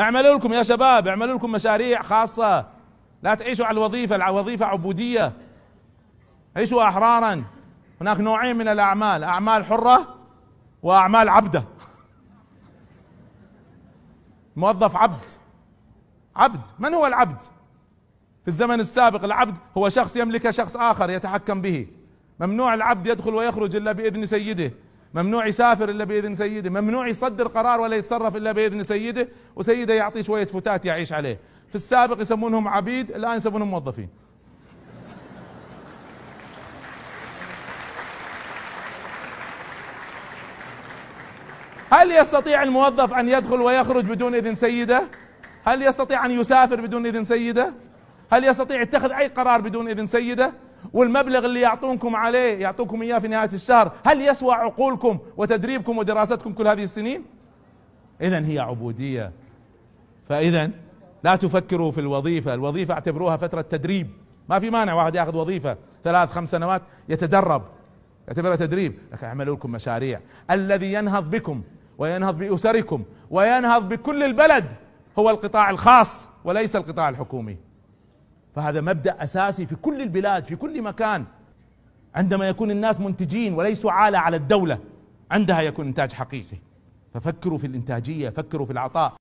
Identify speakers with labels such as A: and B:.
A: اعملوا لكم يا شباب اعملوا لكم مشاريع خاصة لا تعيشوا على الوظيفة الوظيفة عبودية عيشوا احرارا هناك نوعين من الاعمال اعمال حرة واعمال عبدة موظف عبد عبد من هو العبد في الزمن السابق العبد هو شخص يملك شخص اخر يتحكم به ممنوع العبد يدخل ويخرج الا باذن سيده ممنوع يسافر الا باذن سيده ممنوع يصدر قرار ولا يتصرف الا باذن سيده وسيده يعطيه شويه فتات يعيش عليه في السابق يسمونهم عبيد الان يسمونهم موظفين هل يستطيع الموظف ان يدخل ويخرج بدون اذن سيده هل يستطيع ان يسافر بدون اذن سيده هل يستطيع اتخذ اي قرار بدون اذن سيده والمبلغ اللي يعطونكم عليه يعطوكم اياه في نهايه الشهر هل يسوى عقولكم وتدريبكم ودراستكم كل هذه السنين اذا هي عبوديه فاذا لا تفكروا في الوظيفه الوظيفه اعتبروها فتره تدريب ما في مانع واحد ياخذ وظيفه ثلاث خمس سنوات يتدرب اعتبرها تدريب لكن اعملوا لكم مشاريع الذي ينهض بكم وينهض باسركم وينهض بكل البلد هو القطاع الخاص وليس القطاع الحكومي وهذا مبدأ أساسي في كل البلاد في كل مكان عندما يكون الناس منتجين وليسوا عالة على الدولة عندها يكون إنتاج حقيقي ففكروا في الإنتاجية فكروا في العطاء